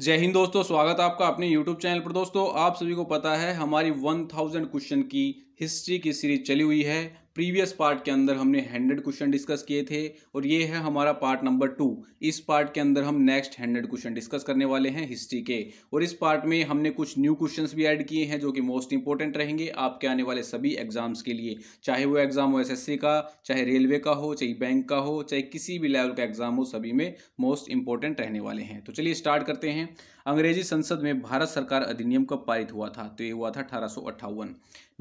जय हिंद दोस्तों स्वागत है आपका अपने YouTube चैनल पर दोस्तों आप सभी को पता है हमारी 1000 क्वेश्चन की हिस्ट्री की सीरीज चली हुई है प्रीवियस पार्ट के अंदर हमने हंड्रेड क्वेश्चन डिस्कस किए थे और ये है हमारा पार्ट नंबर टू इस पार्ट के अंदर हम नेक्स्ट हंड्रेड क्वेश्चन डिस्कस करने वाले हैं हिस्ट्री के और इस पार्ट में हमने कुछ न्यू क्वेश्चंस भी ऐड किए हैं जो कि मोस्ट इंपॉर्टेंट रहेंगे आपके आने वाले सभी एग्जाम्स के लिए चाहे वो एग्जाम हो एस का चाहे रेलवे का हो चाहे बैंक का हो चाहे किसी भी लेवल का एग्जाम हो सभी में मोस्ट इंपॉर्टेंट रहने वाले हैं तो चलिए स्टार्ट करते हैं अंग्रेजी संसद में भारत सरकार अधिनियम कब पारित हुआ था तो ये हुआ था अठारह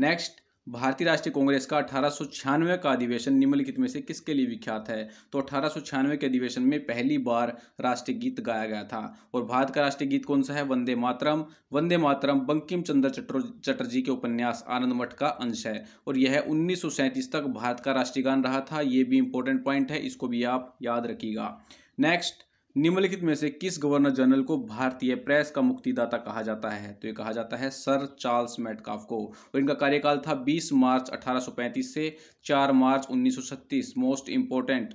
नेक्स्ट भारतीय राष्ट्रीय कांग्रेस का अठारह का अधिवेशन निम्नलिखित में से किसके लिए विख्यात है तो अठारह के अधिवेशन में पहली बार राष्ट्रीय गीत गाया गया था और भारत का राष्ट्रीय गीत कौन सा है वंदे मातरम वंदे मातरम बंकिम चंद्र चटर्जी के उपन्यास आनंद मठ का अंश है और यह उन्नीस तक भारत का राष्ट्रीय गान रहा था ये भी इंपॉर्टेंट पॉइंट है इसको भी आप याद रखिएगा नेक्स्ट निम्नलिखित में से किस गवर्नर जनरल को भारतीय प्रेस का मुक्तिदाता कहा जाता है तो ये कहा जाता है सर चार्ल्स मैटकाफ को और इनका कार्यकाल था 20 मार्च 1835 से 4 मार्च 1936 मोस्ट इंपोर्टेंट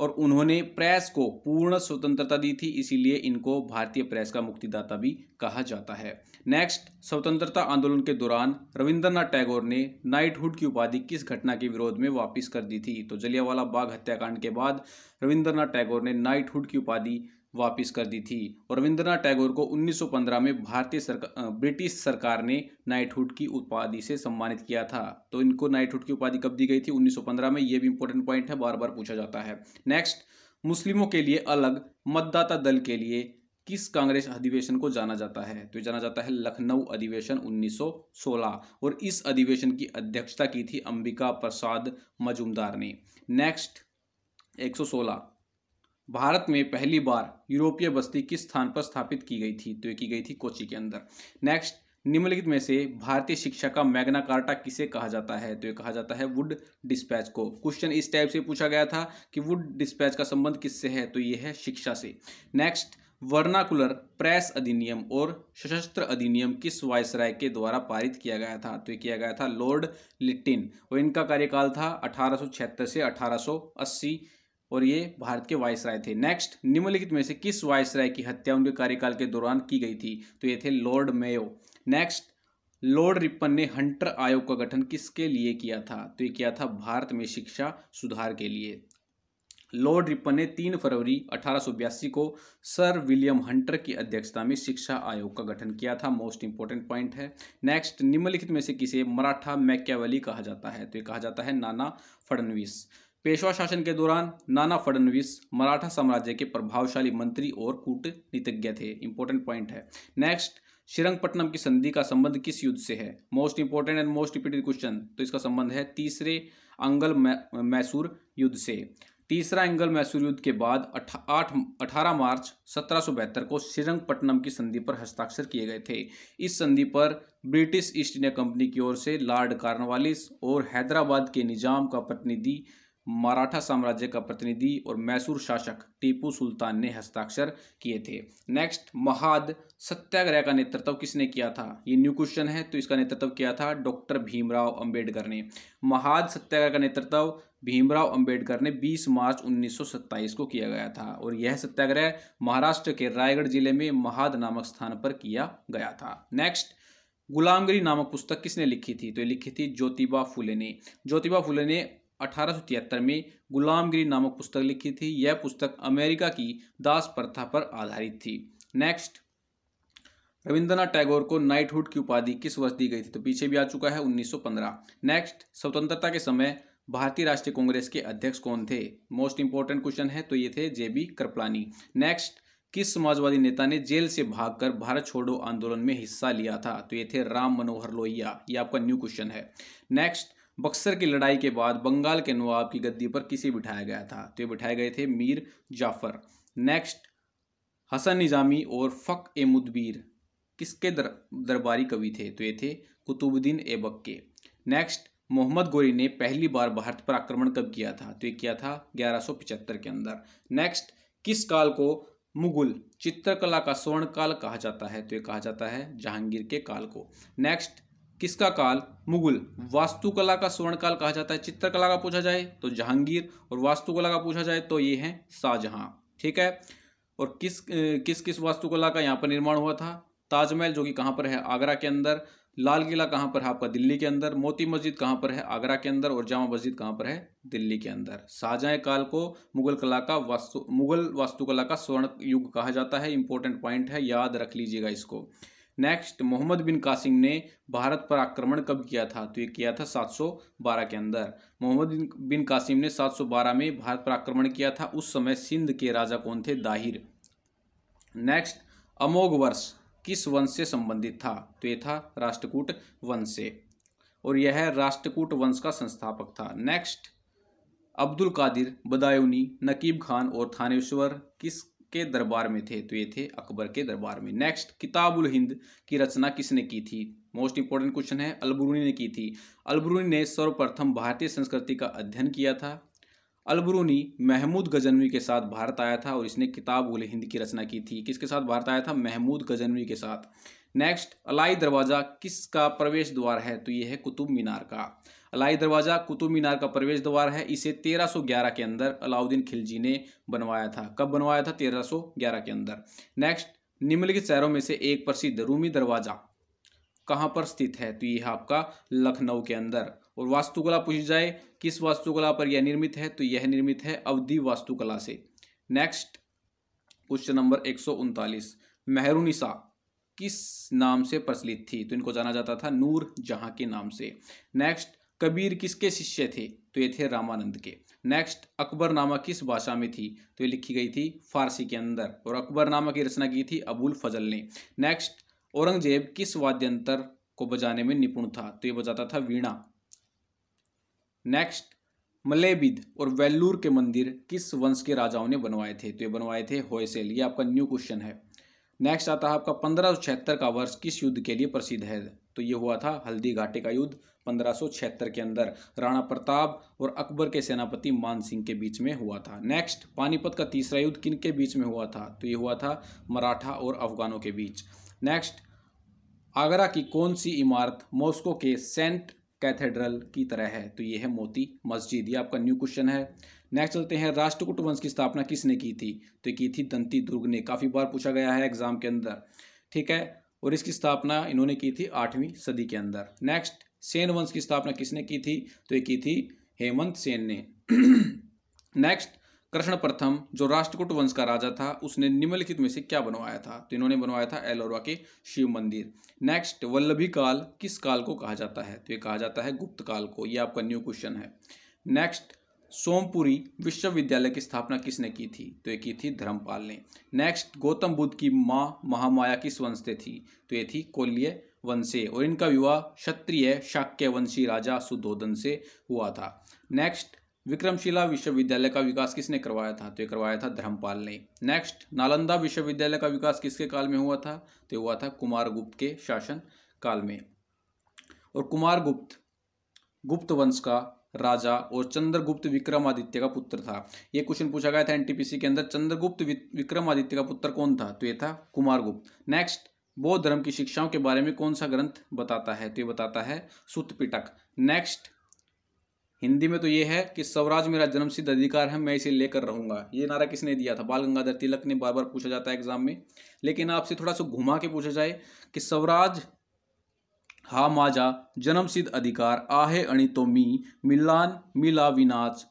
और उन्होंने प्रेस को पूर्ण स्वतंत्रता दी थी इसीलिए इनको भारतीय प्रेस का मुक्तिदाता भी कहा जाता है नेक्स्ट स्वतंत्रता आंदोलन के दौरान रविंद्रनाथ टैगोर ने नाइटहुड की उपाधि किस घटना के विरोध में वापस कर दी थी तो जलियावाला बाग हत्याकांड के बाद रविंद्रनाथ टैगोर ने नाइटहुड की उपाधि वापस कर दी थी और रविंद्रनाथ टैगोर को 1915 में भारतीय सरकार ब्रिटिश सरकार ने नाइटहुड की उपाधि से सम्मानित किया था तो इनको नाइटहुड की उपाधि कब दी गई थी 1915 में ये भी इंपॉर्टेंट पॉइंट है बार बार पूछा जाता है नेक्स्ट मुस्लिमों के लिए अलग मतदाता दल के लिए किस कांग्रेस अधिवेशन को जाना जाता है तो जाना जाता है लखनऊ अधिवेशन 1916 और इस अधिवेशन की अध्यक्षता की थी अंबिका प्रसाद मजूमदार ने नेक्स्ट 116 भारत में पहली बार यूरोपीय बस्ती किस स्थान पर स्थापित की गई थी तो ये की गई थी कोची के अंदर नेक्स्ट निम्नलिखित में से भारतीय शिक्षा का मैग्ना कार्टा किसे कहा जाता है तो ये कहा जाता है वुड डिस्पैच को क्वेश्चन इस टाइप से पूछा गया था कि वुड डिस्पैच का संबंध किससे है तो ये है शिक्षा से नेक्स्ट वर्नाकुलर प्रेस अधिनियम और सशस्त्र अधिनियम किस वायसराय के द्वारा पारित किया गया था तो ये किया गया था लॉर्ड लिट्टिन और इनका कार्यकाल था अठारह से अठारह और ये भारत के राय थे नेक्स्ट निम्नलिखित में से किस राय की हत्या उनके कार्यकाल के दौरान की गई थी तो ये थे Lord Mayo next Lord Ripon ने हंटर आयोग का गठन किसके लिए किया था तो ये किया था भारत में शिक्षा सुधार के लिए लॉर्ड रिपन ने 3 फरवरी अठारह को सर विलियम हंटर की अध्यक्षता में शिक्षा आयोग का गठन किया था मोस्ट इंपॉर्टेंट पॉइंट है नेक्स्ट निम्नलिखित में से किसे मराठा मैक्यावली कहा जाता है तो ये कहा जाता है नाना फडनवीस पेशवा शासन के दौरान नाना फडणवीस मराठा साम्राज्य के प्रभावशाली मंत्री और कूटनीतिज्ञ थे इंपॉर्टेंट पॉइंट है नेक्स्ट श्रीरंगपट्टनम की संधि का संबंध किस युद्ध से है most important and most repeated question तो इसका संबंध है तीसरे अंगल मैसूर युद्ध से तीसरा एंगल मैसूर युद्ध के बाद आठ अठारह मार्च सत्रह को श्रीरंगपट्टनम की संधि पर हस्ताक्षर किए गए थे इस संधि पर ब्रिटिश ईस्ट इंडिया कंपनी की ओर से लॉर्ड कार्नवालिस और हैदराबाद के निजाम का प्रतिनिधि मराठा साम्राज्य का प्रतिनिधि और मैसूर शासक टीपू सुल्तान ने हस्ताक्षर किए थे नेक्स्ट महाद सत्याग्रह का नेतृत्व किसने किया था ये न्यू क्वेश्चन है तो इसका नेतृत्व किया था डॉक्टर भीमराव अंबेडकर ने महाद सत्याग्रह का नेतृत्व भीमराव अंबेडकर ने 20 मार्च 1927 को किया गया था और यह सत्याग्रह महाराष्ट्र के रायगढ़ जिले में महाद नामक स्थान पर किया गया था नेक्स्ट गुलामगिरी नामक पुस्तक किसने लिखी थी तो ये लिखी थी ज्योतिबा फुले ने ज्योतिबा फुले ने 1873 में गुलामगिरी नामक पुस्तक लिखी थी यह पुस्तक अमेरिका की दास प्रथा पर आधारित थी नेक्स्ट रविंद्रनाथ टैगोर को नाइटहुड की उपाधि किस वर्ष दी गई थी तो पीछे भी आ चुका है 1915 नेक्स्ट स्वतंत्रता के समय भारतीय राष्ट्रीय कांग्रेस के अध्यक्ष कौन थे मोस्ट इंपॉर्टेंट क्वेश्चन है तो ये थे जे बी कृपलानी नेक्स्ट किस समाजवादी नेता ने जेल से भागकर भारत छोड़ो आंदोलन में हिस्सा लिया था तो ये थे राम मनोहर लोहिया ये आपका न्यू क्वेश्चन है नेक्स्ट बक्सर की लड़ाई के बाद बंगाल के नवाब की गद्दी पर किसे बिठाया गया था तो ये बिठाए गए थे मीर जाफर नेक्स्ट हसन निज़ामी और फ़क ए मुदबीर किसके दर, दरबारी कवि थे तो ये थे कुतुबुद्दीन ए बक्के नेक्स्ट मोहम्मद गोरी ने पहली बार भारत पर आक्रमण कब किया था तो ये किया था ग्यारह के अंदर नेक्स्ट किस काल को मुगल चित्रकला का स्वर्ण काल कहा जाता है तो ये कहा जाता है जहांगीर के काल को नेक्स्ट किसका काल मुगल वास्तुकला का स्वर्ण काल कहा जाता है चित्रकला का पूछा जाए तो जहांगीर और वास्तुकला का पूछा जाए तो ये है शाहजहां ठीक है और किस किस किस वास्तुकला का यहाँ पर निर्माण हुआ था ताजमहल जो कि कहाँ पर है आगरा के अंदर लाल किला कहाँ पर है आपका दिल्ली के अंदर मोती मस्जिद कहाँ पर है आगरा के अंदर और जामा मस्जिद कहाँ पर है दिल्ली के अंदर शाहजहां काल को मुगल कला का वास्तु मुगल वास्तुकला का स्वर्ण युग कहा जाता है इंपॉर्टेंट पॉइंट है याद रख लीजिएगा इसको नेक्स्ट मोहम्मद बिन कासिम ने भारत पर आक्रमण कब किया था तो ये किया था 712 के अंदर मोहम्मद बिन कासिम ने 712 में भारत पर आक्रमण किया था उस समय सिंध के राजा कौन थे दाहिर नेक्स्ट अमोघ वर्ष किस वंश से संबंधित था तो ये था राष्ट्रकूट वंश से और यह राष्ट्रकूट वंश का संस्थापक था नेक्स्ट अब्दुल कादिर बदायूनी नकीब खान और थानेश्वर किस के दरबार में थे तो ये थे अकबर के दरबार में नेक्स्ट किताबुल हिंद की रचना किसने की थी मोस्ट इंपॉर्टेंट क्वेश्चन है अलबरूनी ने की थी अलबरूनी ने सर्वप्रथम भारतीय संस्कृति का अध्ययन किया था अलबरूनी महमूद गजनवी के साथ भारत आया था और इसने किताब उल हिंद की रचना की थी किसके साथ भारत आया था महमूद गजनवी के साथ नेक्स्ट अलाई दरवाज़ा किसका प्रवेश द्वार है तो ये है कुतुब मीनार का अलाई दरवाज़ा कुतुब मीनार का प्रवेश द्वार है इसे 1311 के अंदर अलाउद्दीन खिलजी ने बनवाया था कब बनवाया था 1311 के अंदर नेक्स्ट निम्नलिखित शहरों में से एक प्रसिद्ध रूमी दरवाज़ा कहाँ पर स्थित है तो यह आपका लखनऊ के अंदर और वास्तुकला पूछी जाए किस वास्तुकला पर यह निर्मित है तो यह निर्मित है अवधि वास्तुकला से नेक्स्ट क्वेश्चन नंबर एक सौ उनतालीस मेहरूनिसा किस नाम से प्रचलित थी तो इनको जाना जाता था नूर जहाँ के नाम से नेक्स्ट कबीर किसके शिष्य थे तो ये थे रामानंद के नेक्स्ट अकबरनामा किस भाषा में थी तो ये लिखी गई थी फारसी के अंदर और अकबरनामा की रचना की थी अबुल फजल ने नेक्स्ट औरंगजेब किस वाद्यंतर को बजाने में निपुण था तो ये बजाता था वीणा नेक्स्ट मलेबिद और वेल्लूर के मंदिर किस वंश के राजाओं ने बनवाए थे तो ये बनवाए थे होयसेल ये आपका न्यू क्वेश्चन है नेक्स्ट आता है आपका पंद्रह का वर्ष किस युद्ध के लिए प्रसिद्ध है तो ये हुआ था हल्दी घाटी का युद्ध पंद्रह के अंदर राणा प्रताप और अकबर के सेनापति मानसिंह के बीच में हुआ था नेक्स्ट पानीपत का तीसरा युद्ध किन के बीच में हुआ था तो ये हुआ था मराठा और अफगानों के बीच नेक्स्ट आगरा की कौन सी इमारत मॉस्को के सेंट कैथेड्रल की तरह है तो ये है मोती मस्जिद ये आपका न्यू क्वेश्चन है नेक्स्ट चलते हैं राष्ट्रकुट वंश की स्थापना किसने की थी तो की थी दंती दुर्ग ने काफ़ी बार पूछा गया है एग्जाम के अंदर ठीक है और इसकी स्थापना इन्होंने की थी आठवीं सदी के अंदर नेक्स्ट सेन वंश की स्थापना किसने की थी तो ये की थी हेमंत सेन ने नेक्स्ट कृष्ण प्रथम जो राष्ट्रकूट वंश का राजा था उसने निम्नलिखित में से क्या बनवाया था तो इन्होंने बनवाया था एलोरा के शिव मंदिर नेक्स्ट वल्लभी काल किस काल को कहा जाता है तो ये कहा जाता है गुप्त काल को ये आपका न्यू क्वेश्चन है नेक्स्ट सोमपुरी विश्वविद्यालय की स्थापना किसने की थी तो ये की थी धर्मपाल ने नेक्स्ट गौतम बुद्ध की माँ महामाया किस वंश से थी तो ये थी कोल्य वंश से और इनका विवाह क्षत्रिय शाक्य वंशी राजा सुधोधन से हुआ था नेक्स्ट विक्रमशिला विश्वविद्यालय का विकास किसने करवाया था तो ये करवाया था धर्मपाल ने नेक्स्ट नालंदा विश्वविद्यालय का विकास किसके काल में हुआ था तो हुआ था कुमार गुप्त के शासन काल में और कुमार गुप्त गुप्त वंश का राजा और चंद्रगुप्त विक्रमादित्य का पुत्र था यह क्वेश्चन पूछा गया था एनटीपीसी के अंदर चंद्रगुप्त विक्रमादित्य का पुत्र कौन था तो यह था गुप्त नेक्स्ट बौद्ध धर्म की शिक्षाओं के बारे में कौन सा ग्रंथ बताता है तो ये बताता है सुतपिटक नेक्स्ट हिंदी में तो ये है कि स्वराज मेरा जन्म सिद्ध अधिकार है मैं इसे लेकर रहूंगा ये नारा किसने दिया था बाल गंगाधर तिलक ने बार बार पूछा जाता है एग्जाम में लेकिन आपसे थोड़ा सा घुमा के पूछा जाए कि स्वराज हा माझा जन्मसिद्ध अधिकार आहे आणि तो मी मिलान मिला विनाच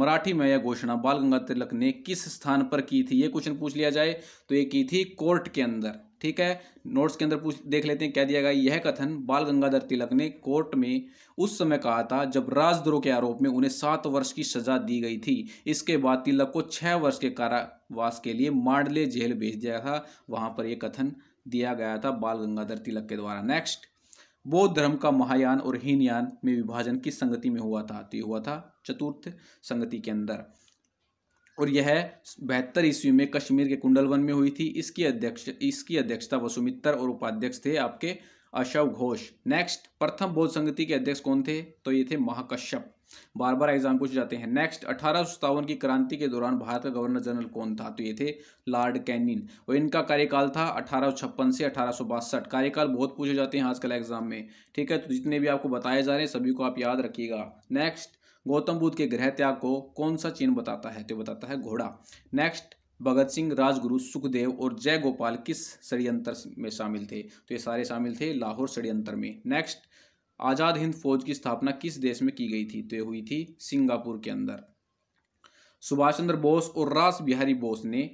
मराठी में यह घोषणा बाल गंगाधर तिलक ने किस स्थान पर की थी ये क्वेश्चन पूछ लिया जाए तो ये की थी कोर्ट के अंदर ठीक है नोट्स के अंदर पूछ देख लेते हैं क्या दिया गया यह कथन बाल गंगाधर तिलक ने कोर्ट में उस समय कहा था जब राजद्रोह के आरोप में उन्हें सात वर्ष की सजा दी गई थी इसके बाद तिलक को छः वर्ष के कारावास के लिए मांडले जेल भेज दिया था वहाँ पर यह कथन दिया गया था बाल गंगाधर तिलक के द्वारा नेक्स्ट बौद्ध धर्म का महायान और हीनयान में विभाजन किस संगति में हुआ था तो ये हुआ था चतुर्थ संगति के अंदर और यह बहत्तर ईस्वी में कश्मीर के कुंडलवन में हुई थी इसकी अध्यक्ष इसकी अध्यक्षता वसुमित्र और उपाध्यक्ष थे आपके अशव घोष नेक्स्ट प्रथम बौद्ध संगति के अध्यक्ष कौन थे तो ये थे महाकश्यप बार बार एग्जाम पूछे जाते हैं नेक्स्ट अठारह की क्रांति के दौरान भारत का गवर्नर जनरल कौन था तो ये थे लॉर्ड कैनिन और इनका कार्यकाल था अठारह से अठारह कार्यकाल बहुत पूछे जाते हैं आजकल एग्जाम में ठीक है तो जितने भी आपको बताए जा रहे हैं सभी को आप याद रखिएगा नेक्स्ट गौतम बुद्ध के ग्रह त्याग को कौन सा चिन्ह बताता है तो बताता है घोड़ा नेक्स्ट भगत सिंह राजगुरु सुखदेव और जय गोपाल किस षड्यंत्र में शामिल थे तो ये सारे शामिल थे लाहौर षड्यंत्र में नेक्स्ट आज़ाद हिंद फौज की स्थापना किस देश में की गई थी तो ये हुई थी सिंगापुर के अंदर सुभाष चंद्र बोस और रास बिहारी बोस ने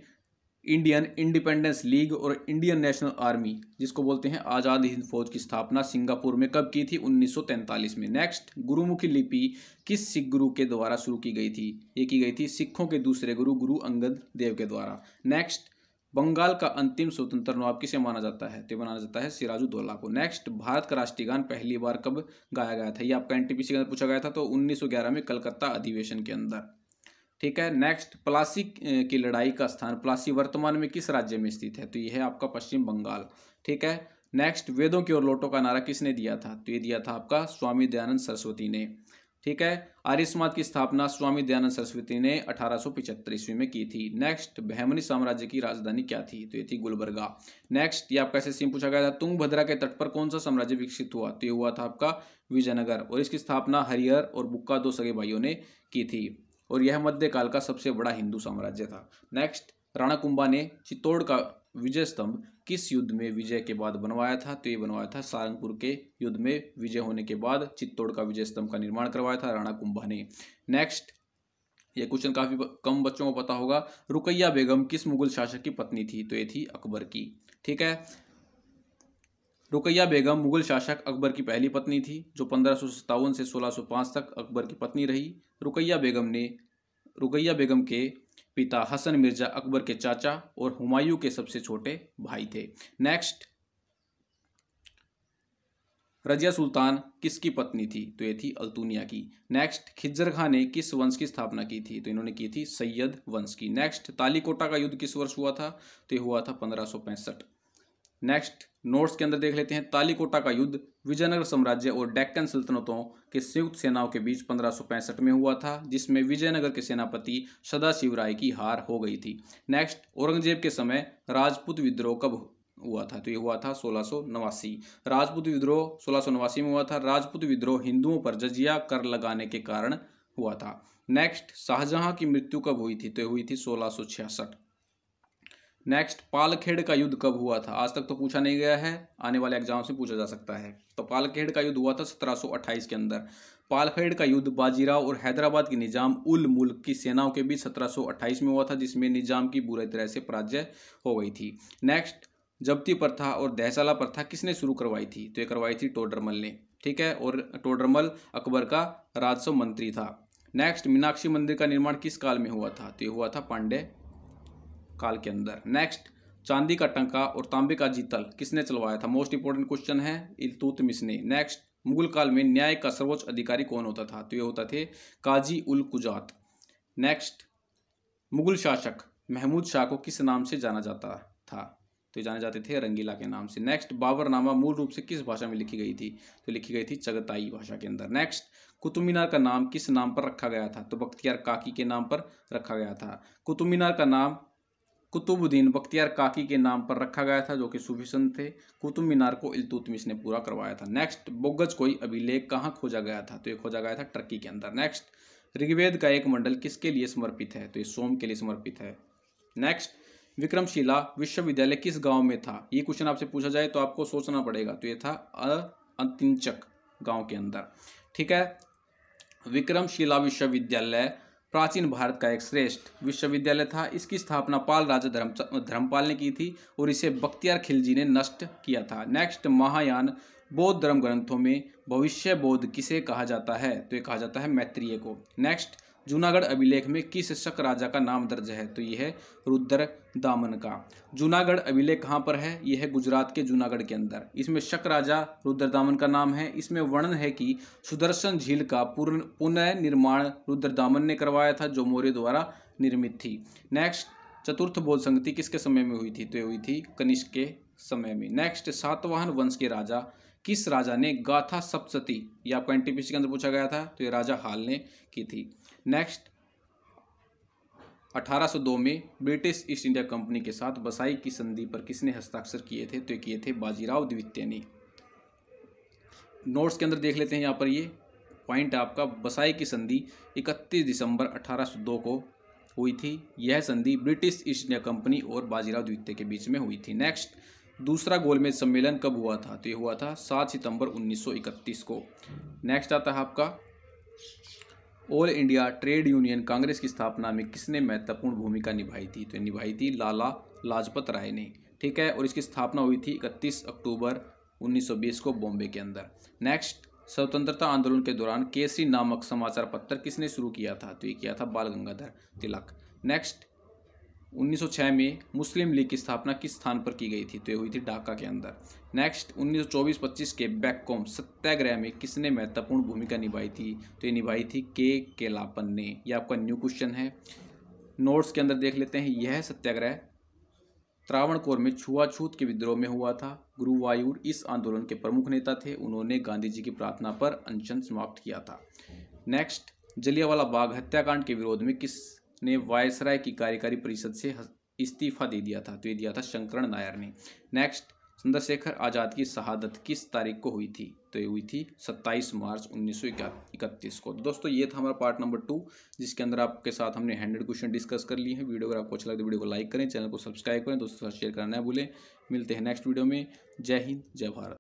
इंडियन इंडिपेंडेंस लीग और इंडियन नेशनल आर्मी जिसको बोलते हैं आज़ाद हिंद फौज की स्थापना सिंगापुर में कब की थी 1943 में नेक्स्ट गुरुमुखी लिपि किस सिख गुरु के द्वारा शुरू की गई थी ये की गई थी सिखों के दूसरे गुरु गुरु अंगद देव के द्वारा नेक्स्ट बंगाल का अंतिम स्वतंत्र नवाब किसे माना जाता है तो माना जाता है सिराजू दौला को नेक्स्ट भारत का राष्ट्रीय गान पहली बार कब गाया गया था ये आपका एनटीपीसी के अंदर पूछा गया था तो 1911 में कलकत्ता अधिवेशन के अंदर ठीक है नेक्स्ट प्लासी की लड़ाई का स्थान प्लासी वर्तमान में किस राज्य में स्थित है तो यह है आपका पश्चिम बंगाल ठीक है नेक्स्ट वेदों की ओर लोटो का नारा किसने दिया था तो ये दिया था आपका स्वामी दयानंद सरस्वती ने ठीक है आर्य समाज की स्थापना स्वामी दयानंद सरस्वती ने अठारह ईस्वी में की थी नेक्स्ट बहमनी साम्राज्य की राजधानी क्या थी तो ये थी गुलबर्गा नेक्स्ट ये आपका ऐसे पूछा गया था तुंगभद्रा के तट पर कौन सा साम्राज्य विकसित हुआ तो ये हुआ था आपका विजयनगर और इसकी स्थापना हरिहर और बुक्का दो सगे भाइयों ने की थी और यह मध्यकाल का सबसे बड़ा हिंदू साम्राज्य था नेक्स्ट राणा कुंभा ने चित्तौड़ का विजय स्तंभ किस युद्ध में विजय के बाद बनवाया था तो ये बनवाया था सारंगपुर के युद्ध में विजय होने के बाद चित्तौड़ का विजय स्तंभ का निर्माण करवाया था राणा कुंभा ने नेक्स्ट ये क्वेश्चन काफी कम बच्चों को पता होगा रुकैया बेगम किस मुगल शासक की पत्नी थी तो ये थी अकबर की ठीक है रुकैया बेगम मुगल शासक अकबर की पहली पत्नी थी जो पंद्रह से 1605 तक अकबर की पत्नी रही रुकैया बेगम ने रुकैया बेगम के पिता हसन मिर्जा अकबर के चाचा और हुमायूं के सबसे छोटे भाई थे नेक्स्ट रजिया सुल्तान किसकी पत्नी थी तो ये थी अल्तुनिया की नेक्स्ट खिज्जर खां ने किस वंश की स्थापना की थी तो इन्होंने की थी सैयद वंश की नेक्स्ट तालीकोटा का युद्ध किस वर्ष हुआ था तो ये हुआ था पंद्रह नेक्स्ट नोट्स के अंदर देख लेते हैं तालीकोटा का युद्ध विजयनगर साम्राज्य और डेक्कन सल्तनतों के संयुक्त सेनाओं के बीच पंद्रह में हुआ था जिसमें विजयनगर के सेनापति सदाशिव राय की हार हो गई थी नेक्स्ट औरंगजेब के समय राजपूत विद्रोह कब हुआ था तो ये हुआ था सोलह राजपूत विद्रोह सोलह में हुआ था राजपूत विद्रोह हिंदुओं पर जजिया कर लगाने के कारण हुआ था नेक्स्ट शाहजहां की मृत्यु कब हुई थी तो हुई थी सोलह नेक्स्ट पालखेड़ का युद्ध कब हुआ था आज तक तो पूछा नहीं गया है आने वाले एग्जाम से पूछा जा सकता है तो पालखेड़ का युद्ध हुआ था सत्रह के अंदर पालखेड़ का युद्ध बाजीराव और हैदराबाद के निजाम उल मुल्क की सेनाओं के बीच 1728 में हुआ था जिसमें निजाम की बुरी तरह से पराजय हो गई थी नेक्स्ट जबती प्रथा और दहसाला प्रथा किसने शुरू करवाई थी तो ये करवाई थी टोडरमल ने ठीक है और टोडरमल अकबर का राजस्व मंत्री था नेक्स्ट मीनाक्षी मंदिर का निर्माण किस काल में हुआ था तो ये हुआ था पांडे काल के अंदर नेक्स्ट चांदी का टंका और तांबे का जीतल किसने चलवाया था मोस्ट इंपोर्टेंट क्वेश्चन है इलतूत ने नेक्स्ट मुगल काल में न्याय का सर्वोच्च अधिकारी कौन होता था तो ये होता थे काजी उल कुजात नेक्स्ट मुगल शासक महमूद शाह को किस नाम से जाना जाता था तो जाने जाते थे रंगीला के नाम से नेक्स्ट बाबरनामा मूल रूप से किस भाषा में लिखी गई थी तो लिखी गई थी चगताई भाषा के अंदर नेक्स्ट कुतुब मीनार का नाम किस नाम पर रखा गया था तो बख्तियार काकी के नाम पर रखा गया था कुतुब मीनार का नाम कुतुबुद्दीन बख्तियार काकी के नाम पर रखा गया था जो कि सुफिसन थे कुतुब मीनार को इलतुतमिश ने पूरा करवाया था नेक्स्ट बोगज कोई अभिलेख कहाँ खोजा गया था तो ये खोजा गया था टर्की के अंदर नेक्स्ट ऋग्वेद का एक मंडल किसके लिए समर्पित है तो ये सोम के लिए समर्पित है नेक्स्ट विक्रमशिला विश्वविद्यालय किस गांव में था ये क्वेश्चन आपसे पूछा जाए तो आपको सोचना पड़ेगा तो ये था अंतिमचक गांव के अंदर ठीक है विक्रमशिला विश्वविद्यालय प्राचीन भारत का एक श्रेष्ठ विश्वविद्यालय था इसकी स्थापना पाल राजा धर्म धर्मपाल ने की थी और इसे बख्तियार खिलजी ने नष्ट किया था नेक्स्ट महायान बौद्ध धर्म ग्रंथों में भविष्य बोध किसे कहा जाता है तो ये कहा जाता है मैत्रीय को नेक्स्ट जूनागढ़ अभिलेख में किस शक राजा का नाम दर्ज है तो यह है रुद्र दामन का जूनागढ़ अभिलेख कहाँ पर है यह है गुजरात के जूनागढ़ के अंदर इसमें शक राजा रुद्र दामन का नाम है इसमें वर्णन है कि सुदर्शन झील का पूर्ण पुनर्निर्माण रुद्र दामन ने करवाया था जो मौर्य द्वारा निर्मित थी नेक्स्ट चतुर्थ बोध संगति किसके समय में हुई थी तो हुई थी कनिष्क के समय में नेक्स्ट सातवाहन वंश के राजा किस राजा ने गाथा सप्तती या आपका एन के अंदर पूछा गया था तो ये राजा हाल ने की थी नेक्स्ट 1802 में ब्रिटिश ईस्ट इंडिया कंपनी के साथ बसाई की संधि पर किसने हस्ताक्षर किए थे तो किए थे बाजीराव द्वितीय ने नोट्स के अंदर देख लेते हैं यहाँ पर ये पॉइंट आपका बसाई की संधि 31 दिसंबर 1802 को हुई थी यह संधि ब्रिटिश ईस्ट इंडिया कंपनी और बाजीराव द्वितीय के बीच में हुई थी नेक्स्ट दूसरा गोलमेज सम्मेलन कब हुआ था तो ये हुआ था सात सितंबर उन्नीस को नेक्स्ट आता है आपका All India Trade Union Congress की स्थापना में किसने महत्वपूर्ण भूमिका निभाई थी तो निभाई थी लाला लाजपत राय ने ठीक है और इसकी स्थापना हुई थी इकतीस अक्टूबर 1920 को बॉम्बे के अंदर नेक्स्ट स्वतंत्रता आंदोलन के दौरान केसरी नामक समाचार पत्र किसने शुरू किया था तो ये किया था बाल गंगाधर तिलक नेक्स्ट 1906 में मुस्लिम लीग की स्थापना किस स्थान पर की गई थी तो ये हुई थी ढाका के अंदर नेक्स्ट 1924-25 के बैककॉम सत्याग्रह में किसने महत्वपूर्ण भूमिका निभाई थी तो ये निभाई थी के केलापन ने ये आपका न्यू क्वेश्चन है नोट्स के अंदर देख लेते हैं यह सत्याग्रह त्रावणकोर में छुआछूत के विद्रोह में हुआ था गुरुवायूर इस आंदोलन के प्रमुख नेता थे उन्होंने गांधी जी की प्रार्थना पर अनशन समाप्त किया था नेक्स्ट जलियावाला बाग हत्याकांड के विरोध में किस ने वायसराय की कार्यकारी परिषद से इस्तीफा दे दिया था तो ये दिया था शंकरण नायर ने नेक्स्ट चंद्रशेखर आज़ाद की शहादत किस तारीख को हुई थी तो ये हुई थी 27 मार्च उन्नीस को तो दोस्तों ये था हमारा पार्ट नंबर टू जिसके अंदर आपके साथ हमने हंड्रेड क्वेश्चन डिस्कस कर लिए हैं वीडियो अगर आपको अच्छा लगे तो वीडियो को लाइक करें चैनल को सब्सक्राइब करें दोस्तों साथ शेयर करना ना भूलें मिलते हैं नेक्स्ट वीडियो में जय हिंद जय भारत